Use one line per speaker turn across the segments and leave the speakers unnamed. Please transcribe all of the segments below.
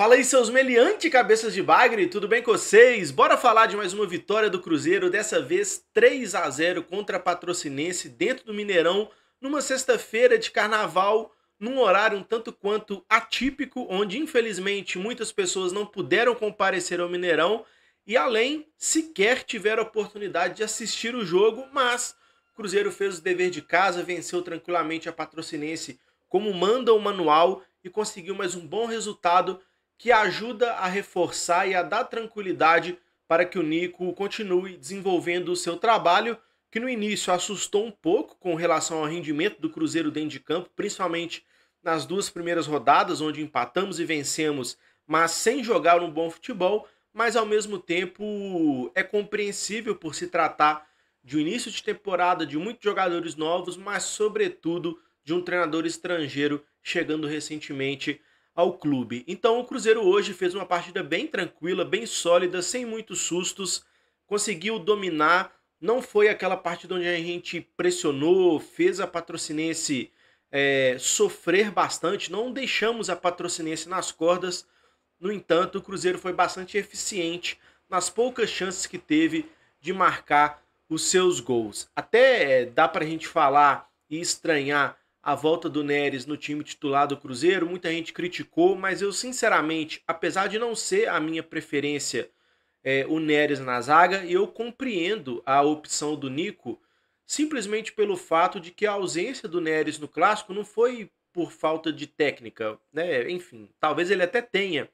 Fala aí, seus meliante cabeças de bagre, tudo bem com vocês? Bora falar de mais uma vitória do Cruzeiro, dessa vez 3 a 0 contra a Patrocinense dentro do Mineirão, numa sexta-feira de carnaval, num horário um tanto quanto atípico, onde infelizmente muitas pessoas não puderam comparecer ao Mineirão e além sequer tiveram a oportunidade de assistir o jogo, mas o Cruzeiro fez o dever de casa, venceu tranquilamente a Patrocinense como manda o manual e conseguiu mais um bom resultado que ajuda a reforçar e a dar tranquilidade para que o Nico continue desenvolvendo o seu trabalho, que no início assustou um pouco com relação ao rendimento do Cruzeiro dentro de campo, principalmente nas duas primeiras rodadas, onde empatamos e vencemos, mas sem jogar um bom futebol, mas ao mesmo tempo é compreensível por se tratar de um início de temporada, de muitos jogadores novos, mas sobretudo de um treinador estrangeiro chegando recentemente ao clube. Então o Cruzeiro hoje fez uma partida bem tranquila, bem sólida, sem muitos sustos, conseguiu dominar. Não foi aquela partida onde a gente pressionou, fez a patrocinense é, sofrer bastante, não deixamos a patrocinense nas cordas. No entanto, o Cruzeiro foi bastante eficiente nas poucas chances que teve de marcar os seus gols. Até é, dá para a gente falar e estranhar a volta do Neres no time titular do Cruzeiro, muita gente criticou, mas eu sinceramente, apesar de não ser a minha preferência é, o Neres na zaga, eu compreendo a opção do Nico simplesmente pelo fato de que a ausência do Neres no clássico não foi por falta de técnica, né? Enfim, talvez ele até tenha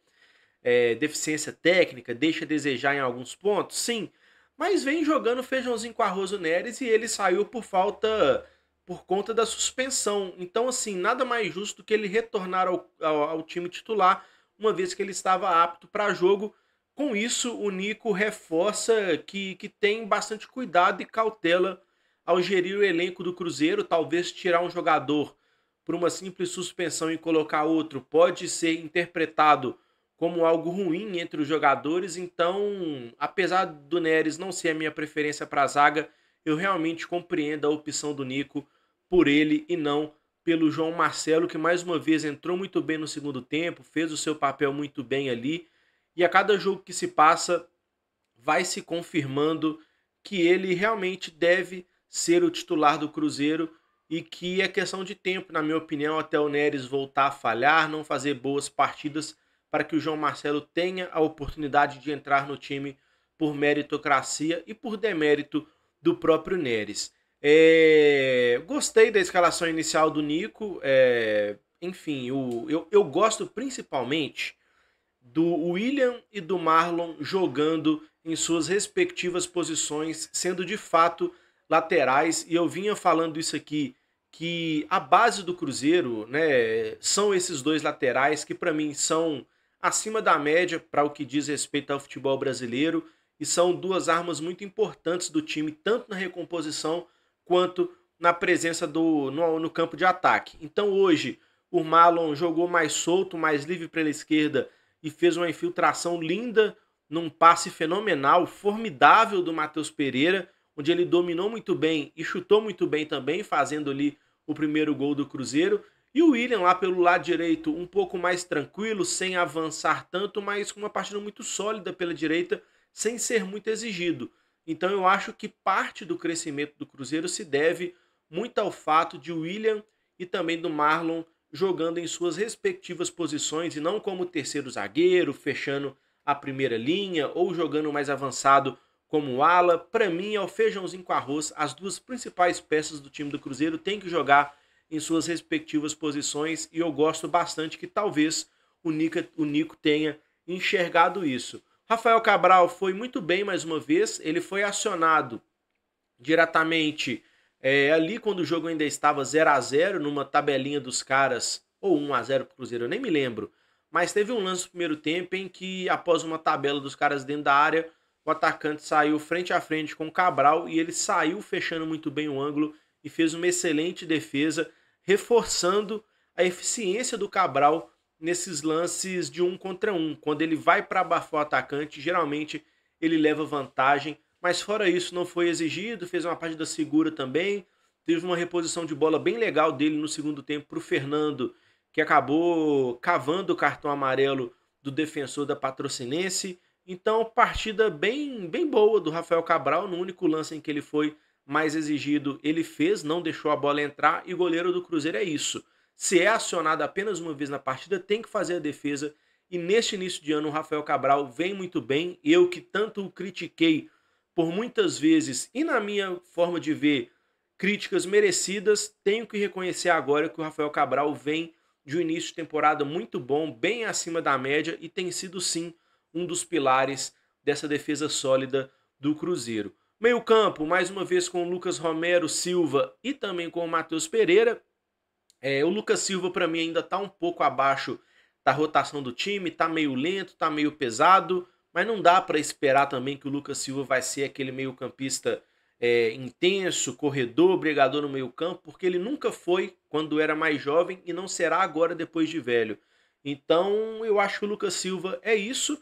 é, deficiência técnica, deixa a desejar em alguns pontos, sim, mas vem jogando feijãozinho com arroz o Neres e ele saiu por falta por conta da suspensão. Então, assim, nada mais justo que ele retornar ao, ao, ao time titular, uma vez que ele estava apto para jogo. Com isso, o Nico reforça que, que tem bastante cuidado e cautela ao gerir o elenco do Cruzeiro. Talvez tirar um jogador por uma simples suspensão e colocar outro pode ser interpretado como algo ruim entre os jogadores. Então, apesar do Neres não ser a minha preferência para a zaga, eu realmente compreendo a opção do Nico por ele e não pelo João Marcelo, que mais uma vez entrou muito bem no segundo tempo, fez o seu papel muito bem ali. E a cada jogo que se passa, vai se confirmando que ele realmente deve ser o titular do Cruzeiro e que é questão de tempo, na minha opinião, até o Neres voltar a falhar, não fazer boas partidas para que o João Marcelo tenha a oportunidade de entrar no time por meritocracia e por demérito do próprio Neres. É, gostei da escalação inicial do Nico. É, enfim, o, eu, eu gosto principalmente do William e do Marlon jogando em suas respectivas posições, sendo de fato laterais. E eu vinha falando isso aqui que a base do Cruzeiro, né, são esses dois laterais que para mim são acima da média para o que diz respeito ao futebol brasileiro e são duas armas muito importantes do time tanto na recomposição quanto na presença do no, no campo de ataque. Então hoje o Malon jogou mais solto, mais livre pela esquerda e fez uma infiltração linda num passe fenomenal, formidável do Matheus Pereira, onde ele dominou muito bem e chutou muito bem também, fazendo ali o primeiro gol do Cruzeiro. E o William lá pelo lado direito, um pouco mais tranquilo, sem avançar tanto, mas com uma partida muito sólida pela direita, sem ser muito exigido. Então eu acho que parte do crescimento do Cruzeiro se deve muito ao fato de William e também do Marlon jogando em suas respectivas posições e não como terceiro zagueiro, fechando a primeira linha ou jogando mais avançado como ala. Para mim, é o feijãozinho com arroz. As duas principais peças do time do Cruzeiro têm que jogar em suas respectivas posições e eu gosto bastante que talvez o Nico, o Nico tenha enxergado isso. Rafael Cabral foi muito bem mais uma vez. Ele foi acionado diretamente é, ali quando o jogo ainda estava 0 a 0 numa tabelinha dos caras, ou 1 a 0 para o Cruzeiro, eu nem me lembro. Mas teve um lance no primeiro tempo em que, após uma tabela dos caras dentro da área, o atacante saiu frente a frente com o Cabral e ele saiu fechando muito bem o ângulo e fez uma excelente defesa, reforçando a eficiência do Cabral nesses lances de um contra um. Quando ele vai para abafar o atacante, geralmente ele leva vantagem. Mas fora isso, não foi exigido, fez uma partida segura também. Teve uma reposição de bola bem legal dele no segundo tempo para o Fernando, que acabou cavando o cartão amarelo do defensor da Patrocinense. Então, partida bem, bem boa do Rafael Cabral. No único lance em que ele foi mais exigido, ele fez, não deixou a bola entrar. E goleiro do Cruzeiro é isso se é acionado apenas uma vez na partida, tem que fazer a defesa. E neste início de ano, o Rafael Cabral vem muito bem. Eu que tanto o critiquei por muitas vezes, e na minha forma de ver, críticas merecidas, tenho que reconhecer agora que o Rafael Cabral vem de um início de temporada muito bom, bem acima da média e tem sido sim um dos pilares dessa defesa sólida do Cruzeiro. Meio-campo, mais uma vez com o Lucas Romero Silva e também com o Matheus Pereira, é, o Lucas Silva, para mim, ainda tá um pouco abaixo da rotação do time, tá meio lento, tá meio pesado, mas não dá para esperar também que o Lucas Silva vai ser aquele meio-campista é, intenso, corredor, brigador no meio-campo, porque ele nunca foi quando era mais jovem e não será agora depois de velho. Então, eu acho que o Lucas Silva é isso.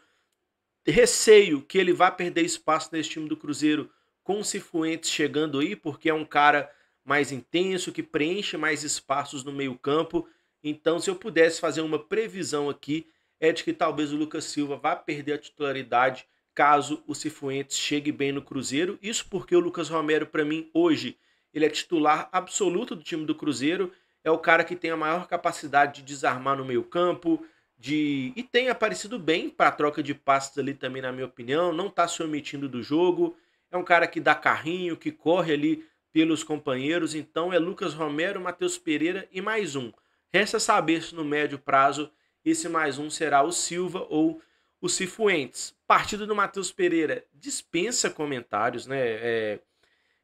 Receio que ele vá perder espaço nesse time do Cruzeiro com o Cifuentes chegando aí, porque é um cara mais intenso, que preenche mais espaços no meio-campo. Então, se eu pudesse fazer uma previsão aqui, é de que talvez o Lucas Silva vá perder a titularidade caso o Cifuentes chegue bem no Cruzeiro. Isso porque o Lucas Romero, para mim, hoje, ele é titular absoluto do time do Cruzeiro. É o cara que tem a maior capacidade de desarmar no meio-campo, de e tem aparecido bem para a troca de passos ali também, na minha opinião. Não está se omitindo do jogo. É um cara que dá carrinho, que corre ali pelos companheiros, então, é Lucas Romero, Matheus Pereira e mais um. Resta saber se no médio prazo esse mais um será o Silva ou o Cifuentes. Partido do Matheus Pereira dispensa comentários, né? É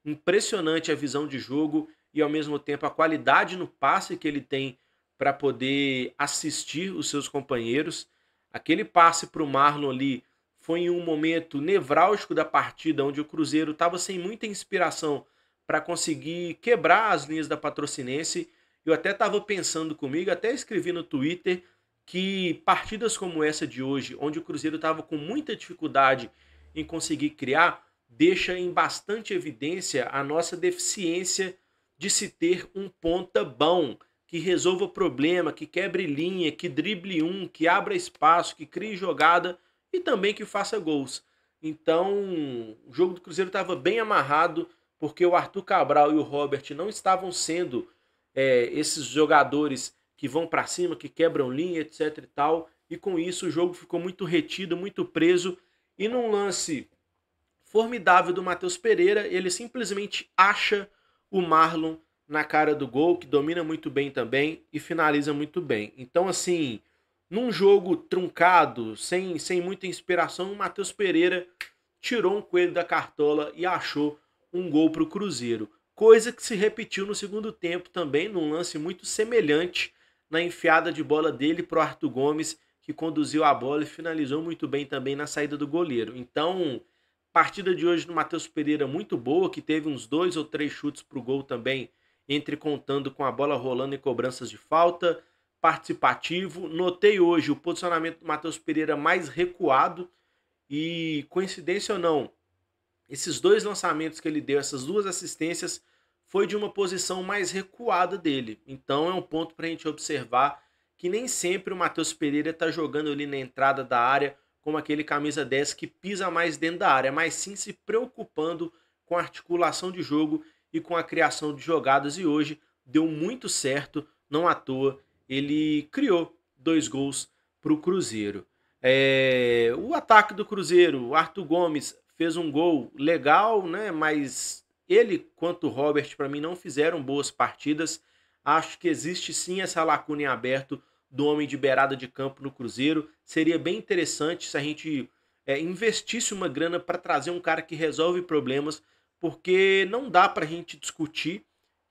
impressionante a visão de jogo e ao mesmo tempo a qualidade no passe que ele tem para poder assistir os seus companheiros. Aquele passe para o Marlon ali foi em um momento nevrálgico da partida, onde o Cruzeiro estava sem muita inspiração para conseguir quebrar as linhas da patrocinense. Eu até estava pensando comigo, até escrevi no Twitter, que partidas como essa de hoje, onde o Cruzeiro estava com muita dificuldade em conseguir criar, deixa em bastante evidência a nossa deficiência de se ter um ponta bom, que resolva problema, que quebre linha, que drible um, que abra espaço, que crie jogada e também que faça gols. Então, o jogo do Cruzeiro estava bem amarrado porque o Arthur Cabral e o Robert não estavam sendo é, esses jogadores que vão para cima, que quebram linha, etc e tal. E com isso o jogo ficou muito retido, muito preso. E num lance formidável do Matheus Pereira, ele simplesmente acha o Marlon na cara do gol, que domina muito bem também e finaliza muito bem. Então, assim, num jogo truncado, sem, sem muita inspiração, o Matheus Pereira tirou um coelho da cartola e achou um gol para o Cruzeiro. Coisa que se repetiu no segundo tempo também, num lance muito semelhante na enfiada de bola dele para o Arthur Gomes, que conduziu a bola e finalizou muito bem também na saída do goleiro. Então, partida de hoje do Matheus Pereira muito boa, que teve uns dois ou três chutes para o gol também, entre contando com a bola rolando e cobranças de falta, participativo. Notei hoje o posicionamento do Matheus Pereira mais recuado e, coincidência ou não, esses dois lançamentos que ele deu, essas duas assistências, foi de uma posição mais recuada dele. Então é um ponto para a gente observar que nem sempre o Matheus Pereira está jogando ali na entrada da área como aquele camisa 10 que pisa mais dentro da área, mas sim se preocupando com a articulação de jogo e com a criação de jogadas. E hoje deu muito certo, não à toa. Ele criou dois gols para o Cruzeiro. É... o ataque do Cruzeiro, Arthur Gomes, fez um gol legal, né? Mas ele quanto o Robert para mim não fizeram boas partidas. Acho que existe sim essa lacuna em aberto do homem de beirada de campo no Cruzeiro. Seria bem interessante se a gente é, investisse uma grana para trazer um cara que resolve problemas, porque não dá para a gente discutir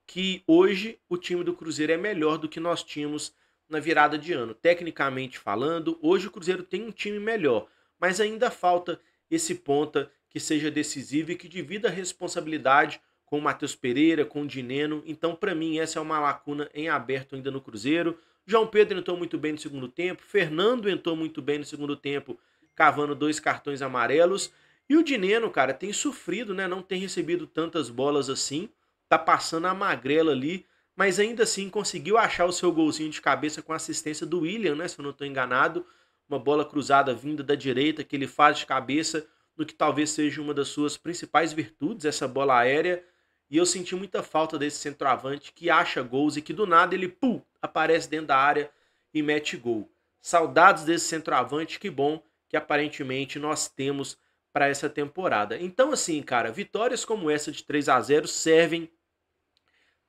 que hoje o time do Cruzeiro é melhor do que nós tínhamos na virada de ano. Tecnicamente falando, hoje o Cruzeiro tem um time melhor, mas ainda falta esse ponta que seja decisivo e que divida a responsabilidade com o Matheus Pereira, com o Dineno. Então, para mim, essa é uma lacuna em aberto ainda no Cruzeiro. João Pedro entrou muito bem no segundo tempo, Fernando entrou muito bem no segundo tempo, cavando dois cartões amarelos. E o Dineno, cara, tem sofrido, né? Não tem recebido tantas bolas assim. Tá passando a magrela ali, mas ainda assim conseguiu achar o seu golzinho de cabeça com a assistência do William, né? Se eu não estou enganado. Uma bola cruzada vinda da direita que ele faz de cabeça do que talvez seja uma das suas principais virtudes, essa bola aérea. E eu senti muita falta desse centroavante que acha gols e que do nada ele pum, aparece dentro da área e mete gol. Saudades desse centroavante, que bom que aparentemente nós temos para essa temporada. Então assim, cara, vitórias como essa de 3 a 0 servem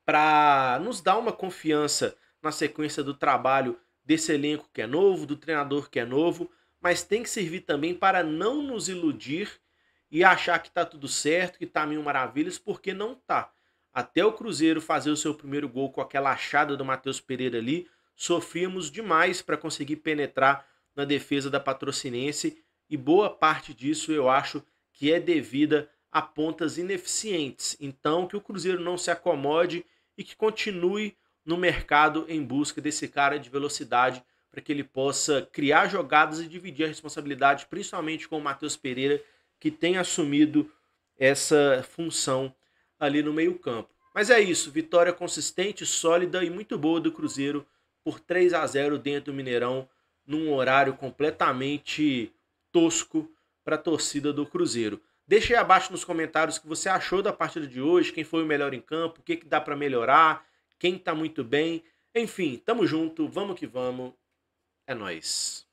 para nos dar uma confiança na sequência do trabalho desse elenco que é novo, do treinador que é novo, mas tem que servir também para não nos iludir e achar que está tudo certo, que está mil maravilhas, porque não tá. Até o Cruzeiro fazer o seu primeiro gol com aquela achada do Matheus Pereira ali, sofrimos demais para conseguir penetrar na defesa da Patrocinense e boa parte disso eu acho que é devida a pontas ineficientes. Então que o Cruzeiro não se acomode e que continue no mercado em busca desse cara de velocidade para que ele possa criar jogadas e dividir a responsabilidade, principalmente com o Matheus Pereira, que tem assumido essa função ali no meio-campo. Mas é isso, vitória consistente, sólida e muito boa do Cruzeiro por 3 a 0 dentro do Mineirão, num horário completamente tosco para a torcida do Cruzeiro. Deixe aí abaixo nos comentários o que você achou da partida de hoje, quem foi o melhor em campo, o que, que dá para melhorar, quem está muito bem. Enfim, tamo junto, vamos que vamos é nóis.